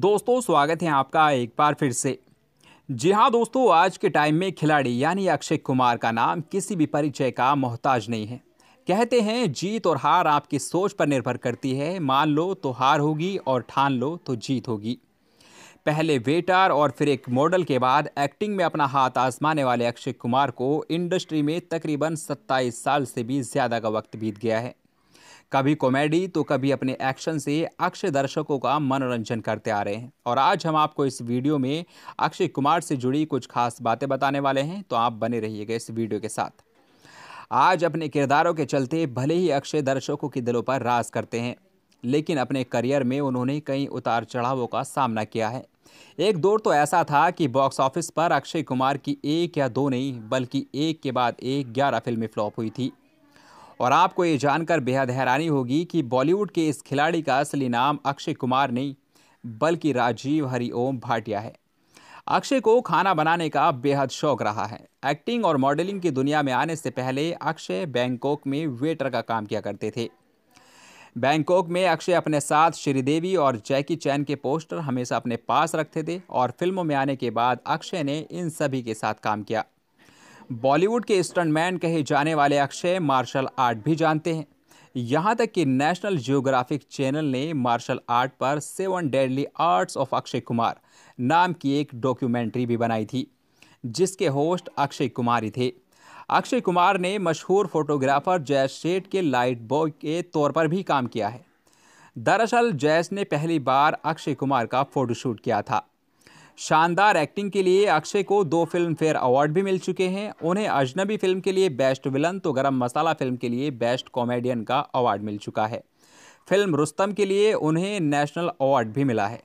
दोस्तों स्वागत है आपका एक बार फिर से जी हाँ दोस्तों आज के टाइम में खिलाड़ी यानी अक्षय कुमार का नाम किसी भी परिचय का मोहताज नहीं है कहते हैं जीत और हार आपकी सोच पर निर्भर करती है मान लो तो हार होगी और ठान लो तो जीत होगी पहले वेटर और फिर एक मॉडल के बाद एक्टिंग में अपना हाथ आजमाने वाले अक्षय कुमार को इंडस्ट्री में तकरीबन 27 साल से भी ज़्यादा का वक्त बीत गया है कभी कॉमेडी तो कभी अपने एक्शन से अक्षय दर्शकों का मनोरंजन करते आ रहे हैं और आज हम आपको इस वीडियो में अक्षय कुमार से जुड़ी कुछ खास बातें बताने वाले हैं तो आप बने रहिएगा इस वीडियो के साथ आज अपने किरदारों के चलते भले ही अक्षय दर्शकों के दिलों पर राज करते हैं लेकिन अपने करियर में उन्होंने कई उतार चढ़ावों का सामना किया है एक दौर तो ऐसा था कि बॉक्स ऑफिस पर अक्षय कुमार की एक या दो नहीं बल्कि एक के बाद एक ग्यारह फिल्में फ्लॉप हुई थी और आपको ये जानकर बेहद हैरानी होगी कि बॉलीवुड के इस खिलाड़ी का असली नाम अक्षय कुमार नहीं बल्कि राजीव हरिओम भाटिया है अक्षय को खाना बनाने का बेहद शौक रहा है एक्टिंग और मॉडलिंग की दुनिया में आने से पहले अक्षय बैंकॉक में वेटर का काम किया करते थे बैंकॉक में अक्षय अपने साथ श्रीदेवी और जैकी चैन के पोस्टर हमेशा अपने पास रखते थे और फिल्मों में आने के बाद अक्षय ने इन सभी के साथ काम किया बॉलीवुड के स्टंटमैन कहे जाने वाले अक्षय मार्शल आर्ट भी जानते हैं यहाँ तक कि नेशनल जियोग्राफिक चैनल ने मार्शल आर्ट पर seven deadly arts of Akshay Kumar नाम की एक डॉक्यूमेंट्री भी बनाई थी जिसके होस्ट अक्षय कुमार ही थे अक्षय कुमार ने मशहूर फोटोग्राफर जयस शेठ के लाइट बॉय के तौर पर भी काम किया है दरअसल जयस ने पहली बार अक्षय कुमार का फोटोशूट किया था शानदार एक्टिंग के लिए अक्षय को दो फिल्म फेयर अवार्ड भी मिल चुके हैं उन्हें अजनबी फिल्म के लिए बेस्ट विलन तो गरम मसाला फिल्म के लिए बेस्ट कॉमेडियन का अवार्ड मिल चुका है फिल्म रुस्तम के लिए उन्हें नेशनल अवार्ड भी मिला है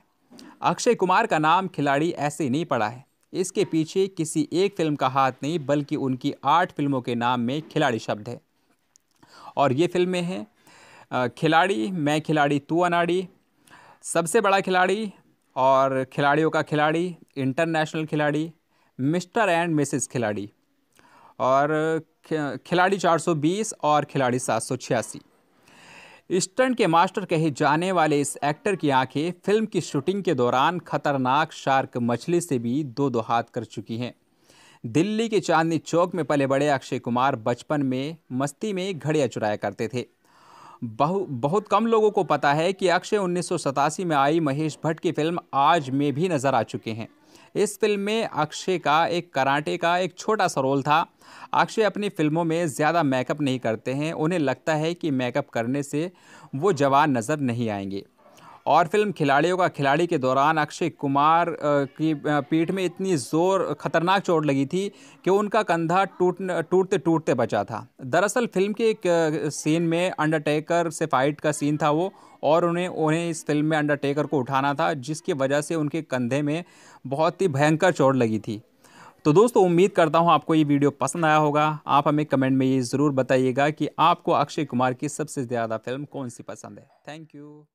अक्षय कुमार का नाम खिलाड़ी ऐसे ही नहीं पड़ा है इसके पीछे किसी एक फिल्म का हाथ नहीं बल्कि उनकी आठ फिल्मों के नाम में खिलाड़ी शब्द है और ये फिल्में हैं खिलाड़ी मैं खिलाड़ी तू अनाड़ी सबसे बड़ा खिलाड़ी और खिलाड़ियों का खिलाड़ी इंटरनेशनल खिलाड़ी मिस्टर एंड मिसेस खिलाड़ी और खिलाड़ी 420 और खिलाड़ी सात सौ छियासी ईस्टर्न के मास्टर कहे जाने वाले इस एक्टर की आंखें फिल्म की शूटिंग के दौरान खतरनाक शार्क मछली से भी दो दो हाथ कर चुकी हैं दिल्ली के चांदनी चौक में पले बड़े अक्षय कुमार बचपन में मस्ती में घड़ियाँ चुराया करते थे बहु बहुत कम लोगों को पता है कि अक्षय उन्नीस में आई महेश भट्ट की फिल्म आज में भी नज़र आ चुके हैं इस फिल्म में अक्षय का एक कराटे का एक छोटा सा रोल था अक्षय अपनी फिल्मों में ज़्यादा मेकअप नहीं करते हैं उन्हें लगता है कि मेकअप करने से वो जवान नज़र नहीं आएंगे और फिल्म खिलाड़ियों का खिलाड़ी के दौरान अक्षय कुमार की पीठ में इतनी ज़ोर खतरनाक चोट लगी थी कि उनका कंधा टूट टूटते टूटते बचा था दरअसल फिल्म के एक सीन में अंडरटेकर से फाइट का सीन था वो और उन्हें उन्हें इस फिल्म में अंडरटेकर को उठाना था जिसकी वजह से उनके कंधे में बहुत ही भयंकर चोट लगी थी तो दोस्तों उम्मीद करता हूँ आपको ये वीडियो पसंद आया होगा आप हमें कमेंट में ये ज़रूर बताइएगा कि आपको अक्षय कुमार की सबसे ज़्यादा फिल्म कौन सी पसंद है थैंक यू